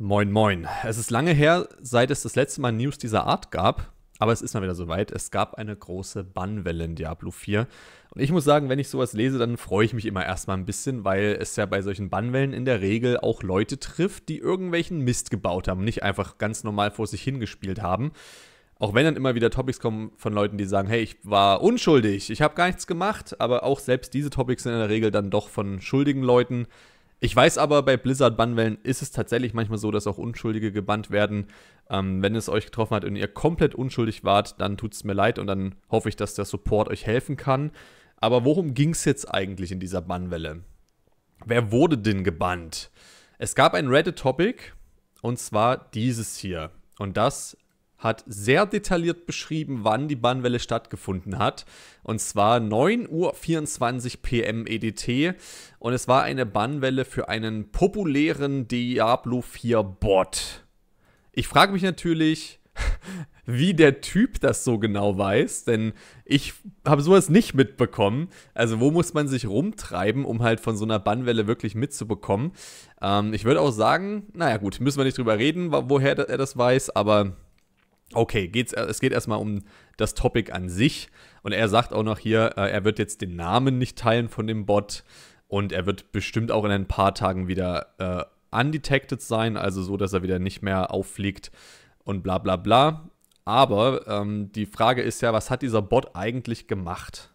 Moin, moin. Es ist lange her, seit es das letzte Mal News dieser Art gab, aber es ist mal wieder soweit. Es gab eine große Bannwelle in Diablo 4. Und ich muss sagen, wenn ich sowas lese, dann freue ich mich immer erstmal ein bisschen, weil es ja bei solchen Bannwellen in der Regel auch Leute trifft, die irgendwelchen Mist gebaut haben, nicht einfach ganz normal vor sich hingespielt haben. Auch wenn dann immer wieder Topics kommen von Leuten, die sagen, hey, ich war unschuldig, ich habe gar nichts gemacht, aber auch selbst diese Topics sind in der Regel dann doch von schuldigen Leuten ich weiß aber, bei Blizzard-Bannwellen ist es tatsächlich manchmal so, dass auch Unschuldige gebannt werden. Ähm, wenn es euch getroffen hat und ihr komplett unschuldig wart, dann tut es mir leid und dann hoffe ich, dass der Support euch helfen kann. Aber worum ging es jetzt eigentlich in dieser Bannwelle? Wer wurde denn gebannt? Es gab ein Reddit-Topic und zwar dieses hier. Und das hat sehr detailliert beschrieben, wann die Bannwelle stattgefunden hat. Und zwar 9.24 Uhr PM EDT. Und es war eine Bannwelle für einen populären Diablo 4 Bot. Ich frage mich natürlich, wie der Typ das so genau weiß, denn ich habe sowas nicht mitbekommen. Also wo muss man sich rumtreiben, um halt von so einer Bannwelle wirklich mitzubekommen? Ähm, ich würde auch sagen, naja gut, müssen wir nicht drüber reden, woher er das weiß, aber Okay, geht's, äh, es geht erstmal um das Topic an sich. Und er sagt auch noch hier, äh, er wird jetzt den Namen nicht teilen von dem Bot. Und er wird bestimmt auch in ein paar Tagen wieder äh, undetected sein, also so, dass er wieder nicht mehr auffliegt und bla bla bla. Aber ähm, die Frage ist ja, was hat dieser Bot eigentlich gemacht?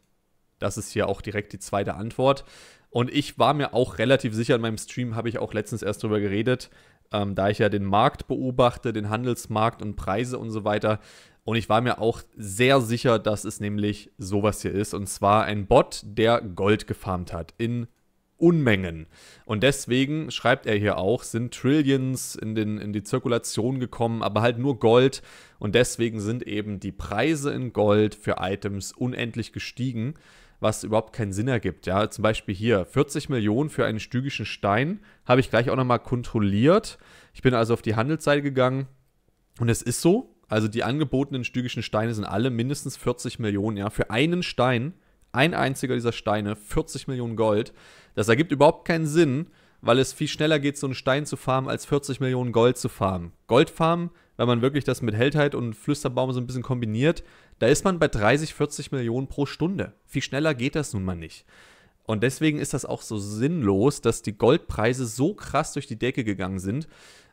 Das ist hier auch direkt die zweite Antwort. Und ich war mir auch relativ sicher, in meinem Stream habe ich auch letztens erst drüber geredet, ähm, da ich ja den Markt beobachte, den Handelsmarkt und Preise und so weiter. Und ich war mir auch sehr sicher, dass es nämlich sowas hier ist. Und zwar ein Bot, der Gold gefarmt hat in Unmengen. Und deswegen, schreibt er hier auch, sind Trillions in, den, in die Zirkulation gekommen, aber halt nur Gold. Und deswegen sind eben die Preise in Gold für Items unendlich gestiegen was überhaupt keinen Sinn ergibt. Ja, zum Beispiel hier 40 Millionen für einen stygischen Stein habe ich gleich auch nochmal kontrolliert. Ich bin also auf die Handelsseite gegangen und es ist so. Also die angebotenen stygischen Steine sind alle mindestens 40 Millionen. Ja, für einen Stein, ein einziger dieser Steine, 40 Millionen Gold. Das ergibt überhaupt keinen Sinn, weil es viel schneller geht, so einen Stein zu farmen, als 40 Millionen Gold zu farmen. Gold farmen wenn man wirklich das mit Heldheit und Flüsterbaum so ein bisschen kombiniert, da ist man bei 30, 40 Millionen pro Stunde. Viel schneller geht das nun mal nicht. Und deswegen ist das auch so sinnlos, dass die Goldpreise so krass durch die Decke gegangen sind.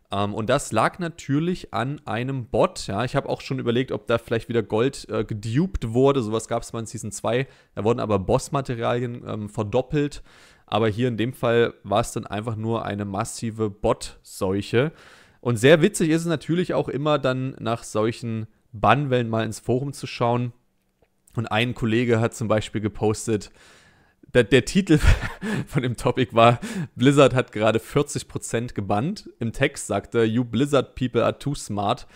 Um, ähm, und das lag natürlich an einem Bot. Ja, ich habe auch schon überlegt, ob da vielleicht wieder Gold äh, gedupt wurde. Sowas gab es mal in Season 2. Da wurden aber Bossmaterialien ähm, verdoppelt. Aber hier in dem Fall war es dann einfach nur eine massive Bot-Seuche. Und sehr witzig ist es natürlich auch immer dann nach solchen Bannwellen mal ins Forum zu schauen. Und ein Kollege hat zum Beispiel gepostet, der, der Titel von dem Topic war, Blizzard hat gerade 40% gebannt. Im Text sagte er, You Blizzard people are too smart.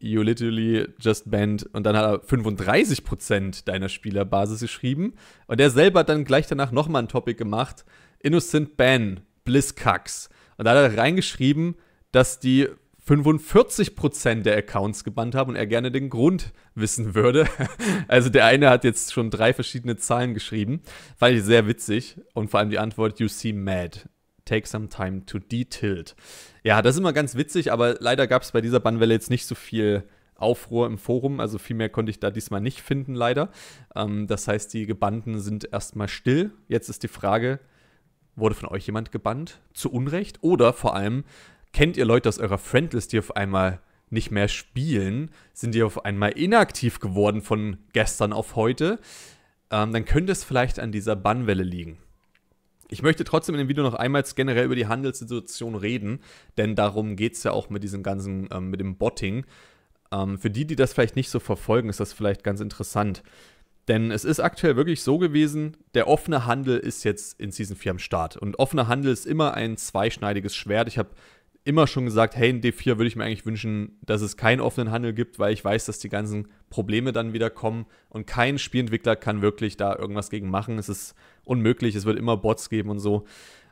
You literally just banned. Und dann hat er 35% deiner Spielerbasis geschrieben. Und er selber hat dann gleich danach nochmal ein Topic gemacht. Innocent Ban, Blizzcacks. Und da hat er reingeschrieben, dass die 45% Prozent der Accounts gebannt haben und er gerne den Grund wissen würde. Also der eine hat jetzt schon drei verschiedene Zahlen geschrieben. Fand ich sehr witzig. Und vor allem die Antwort, you seem mad. Take some time to detilt. Ja, das ist immer ganz witzig, aber leider gab es bei dieser Bannwelle jetzt nicht so viel Aufruhr im Forum. Also viel mehr konnte ich da diesmal nicht finden, leider. Ähm, das heißt, die Gebannten sind erstmal still. Jetzt ist die Frage, wurde von euch jemand gebannt? Zu Unrecht? Oder vor allem, Kennt ihr Leute aus eurer Friendlist, die auf einmal nicht mehr spielen? Sind die auf einmal inaktiv geworden von gestern auf heute? Ähm, dann könnte es vielleicht an dieser Bannwelle liegen. Ich möchte trotzdem in dem Video noch einmal generell über die Handelssituation reden, denn darum geht es ja auch mit diesem ganzen, ähm, mit dem Botting. Ähm, für die, die das vielleicht nicht so verfolgen, ist das vielleicht ganz interessant. Denn es ist aktuell wirklich so gewesen, der offene Handel ist jetzt in Season 4 am Start. Und offener Handel ist immer ein zweischneidiges Schwert. Ich habe immer schon gesagt, hey, in D4 würde ich mir eigentlich wünschen, dass es keinen offenen Handel gibt, weil ich weiß, dass die ganzen Probleme dann wieder kommen und kein Spielentwickler kann wirklich da irgendwas gegen machen. Es ist unmöglich, es wird immer Bots geben und so.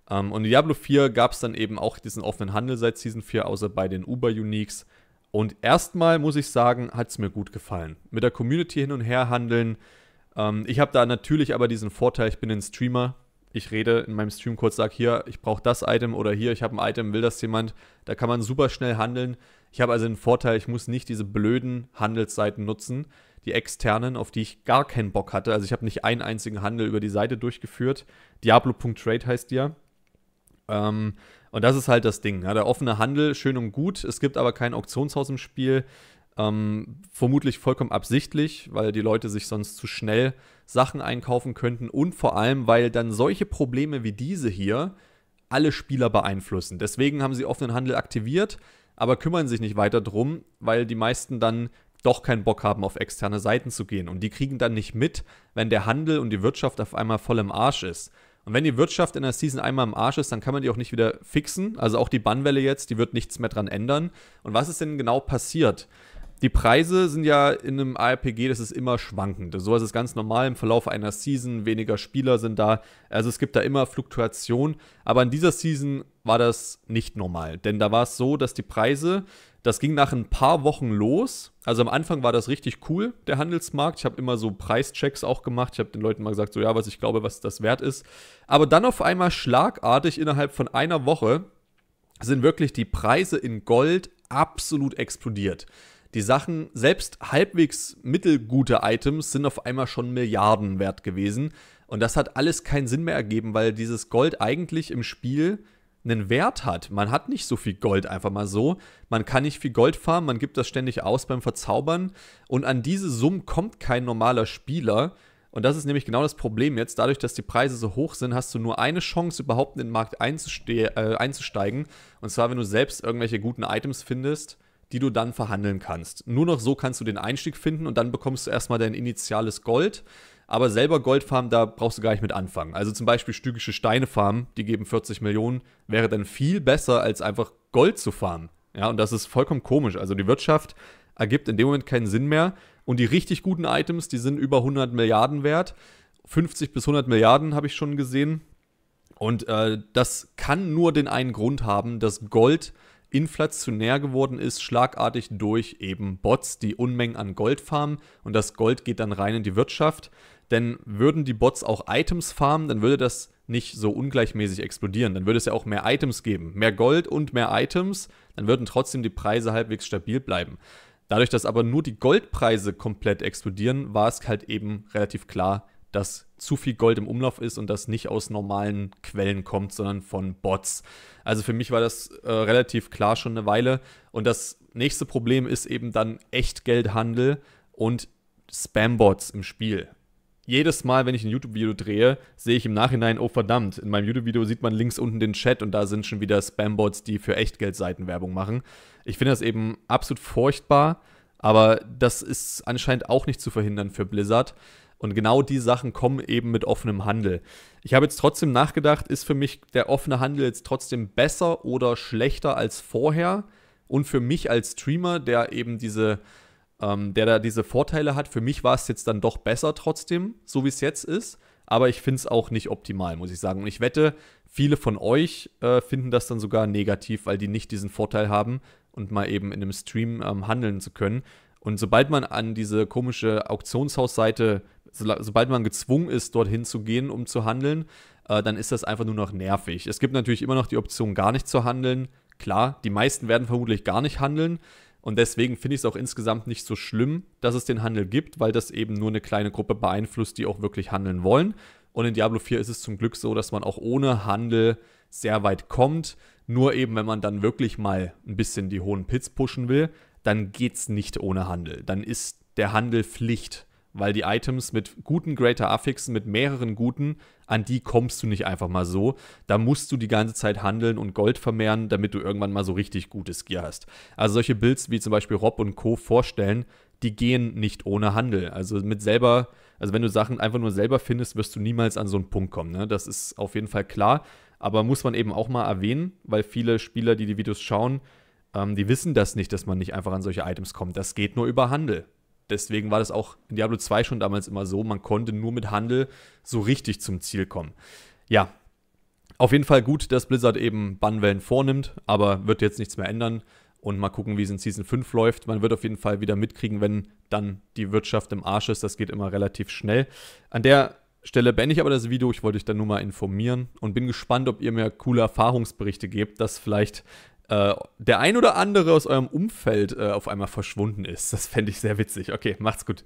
Ähm, und in Diablo 4 gab es dann eben auch diesen offenen Handel seit Season 4, außer bei den Uber-Uniques. Und erstmal muss ich sagen, hat es mir gut gefallen. Mit der Community hin und her handeln. Ähm, ich habe da natürlich aber diesen Vorteil, ich bin ein Streamer ich rede in meinem Stream kurz, sage hier, ich brauche das Item oder hier, ich habe ein Item, will das jemand. Da kann man super schnell handeln. Ich habe also den Vorteil, ich muss nicht diese blöden Handelsseiten nutzen, die externen, auf die ich gar keinen Bock hatte. Also ich habe nicht einen einzigen Handel über die Seite durchgeführt. Diablo.trade heißt die ja. Ähm, und das ist halt das Ding. Ja, der offene Handel, schön und gut. Es gibt aber kein Auktionshaus im Spiel. Ähm, vermutlich vollkommen absichtlich, weil die Leute sich sonst zu schnell Sachen einkaufen könnten und vor allem, weil dann solche Probleme wie diese hier alle Spieler beeinflussen. Deswegen haben sie offenen Handel aktiviert, aber kümmern sich nicht weiter drum, weil die meisten dann doch keinen Bock haben, auf externe Seiten zu gehen. Und die kriegen dann nicht mit, wenn der Handel und die Wirtschaft auf einmal voll im Arsch ist. Und wenn die Wirtschaft in der Season einmal im Arsch ist, dann kann man die auch nicht wieder fixen. Also auch die Bannwelle jetzt, die wird nichts mehr dran ändern. Und was ist denn genau passiert? Die Preise sind ja in einem ARPG, das ist immer schwankend. So ist es ganz normal im Verlauf einer Season, weniger Spieler sind da. Also es gibt da immer Fluktuation. Aber in dieser Season war das nicht normal. Denn da war es so, dass die Preise, das ging nach ein paar Wochen los. Also am Anfang war das richtig cool, der Handelsmarkt. Ich habe immer so Preischecks auch gemacht. Ich habe den Leuten mal gesagt, so ja, was ich glaube, was das wert ist. Aber dann auf einmal schlagartig innerhalb von einer Woche sind wirklich die Preise in Gold absolut explodiert. Die Sachen, selbst halbwegs mittelgute Items, sind auf einmal schon Milliarden wert gewesen. Und das hat alles keinen Sinn mehr ergeben, weil dieses Gold eigentlich im Spiel einen Wert hat. Man hat nicht so viel Gold einfach mal so. Man kann nicht viel Gold farmen, man gibt das ständig aus beim Verzaubern. Und an diese Summe kommt kein normaler Spieler. Und das ist nämlich genau das Problem jetzt. Dadurch, dass die Preise so hoch sind, hast du nur eine Chance, überhaupt in den Markt einzuste äh, einzusteigen. Und zwar, wenn du selbst irgendwelche guten Items findest die du dann verhandeln kannst. Nur noch so kannst du den Einstieg finden und dann bekommst du erstmal dein initiales Gold. Aber selber Goldfarmen, da brauchst du gar nicht mit anfangen. Also zum Beispiel stügische Steine farmen, die geben 40 Millionen, wäre dann viel besser, als einfach Gold zu farmen. Ja, und das ist vollkommen komisch. Also die Wirtschaft ergibt in dem Moment keinen Sinn mehr. Und die richtig guten Items, die sind über 100 Milliarden wert. 50 bis 100 Milliarden habe ich schon gesehen. Und äh, das kann nur den einen Grund haben, dass Gold inflationär geworden ist, schlagartig durch eben Bots, die Unmengen an Gold farmen und das Gold geht dann rein in die Wirtschaft. Denn würden die Bots auch Items farmen, dann würde das nicht so ungleichmäßig explodieren. Dann würde es ja auch mehr Items geben. Mehr Gold und mehr Items, dann würden trotzdem die Preise halbwegs stabil bleiben. Dadurch, dass aber nur die Goldpreise komplett explodieren, war es halt eben relativ klar, dass zu viel Gold im Umlauf ist und das nicht aus normalen Quellen kommt, sondern von Bots. Also für mich war das äh, relativ klar schon eine Weile. Und das nächste Problem ist eben dann Echtgeldhandel und Spambots im Spiel. Jedes Mal, wenn ich ein YouTube-Video drehe, sehe ich im Nachhinein, oh verdammt, in meinem YouTube-Video sieht man links unten den Chat und da sind schon wieder Spambots, die für Echtgeldseiten Werbung machen. Ich finde das eben absolut furchtbar, aber das ist anscheinend auch nicht zu verhindern für Blizzard. Und genau die Sachen kommen eben mit offenem Handel. Ich habe jetzt trotzdem nachgedacht, ist für mich der offene Handel jetzt trotzdem besser oder schlechter als vorher? Und für mich als Streamer, der eben diese, ähm, der da diese Vorteile hat, für mich war es jetzt dann doch besser trotzdem, so wie es jetzt ist. Aber ich finde es auch nicht optimal, muss ich sagen. Und ich wette, viele von euch äh, finden das dann sogar negativ, weil die nicht diesen Vorteil haben und mal eben in einem Stream ähm, handeln zu können. Und sobald man an diese komische Auktionshausseite sobald man gezwungen ist, dorthin zu gehen, um zu handeln, äh, dann ist das einfach nur noch nervig. Es gibt natürlich immer noch die Option, gar nicht zu handeln. Klar, die meisten werden vermutlich gar nicht handeln. Und deswegen finde ich es auch insgesamt nicht so schlimm, dass es den Handel gibt, weil das eben nur eine kleine Gruppe beeinflusst, die auch wirklich handeln wollen. Und in Diablo 4 ist es zum Glück so, dass man auch ohne Handel sehr weit kommt. Nur eben, wenn man dann wirklich mal ein bisschen die hohen Pits pushen will, dann geht es nicht ohne Handel. Dann ist der Handel Pflicht weil die Items mit guten Greater-Affixen, mit mehreren guten, an die kommst du nicht einfach mal so. Da musst du die ganze Zeit handeln und Gold vermehren, damit du irgendwann mal so richtig gutes Gear hast. Also solche Builds wie zum Beispiel Rob und Co. vorstellen, die gehen nicht ohne Handel. Also mit selber, also wenn du Sachen einfach nur selber findest, wirst du niemals an so einen Punkt kommen. Ne? Das ist auf jeden Fall klar. Aber muss man eben auch mal erwähnen, weil viele Spieler, die die Videos schauen, ähm, die wissen das nicht, dass man nicht einfach an solche Items kommt. Das geht nur über Handel deswegen war das auch in Diablo 2 schon damals immer so, man konnte nur mit Handel so richtig zum Ziel kommen. Ja, auf jeden Fall gut, dass Blizzard eben Bannwellen vornimmt, aber wird jetzt nichts mehr ändern. Und mal gucken, wie es in Season 5 läuft. Man wird auf jeden Fall wieder mitkriegen, wenn dann die Wirtschaft im Arsch ist. Das geht immer relativ schnell. An der Stelle beende ich aber das Video. Ich wollte euch dann nur mal informieren und bin gespannt, ob ihr mir coole Erfahrungsberichte gebt, dass vielleicht äh, der ein oder andere aus eurem Umfeld äh, auf einmal verschwunden ist. Das fände ich sehr witzig. Okay, macht's gut.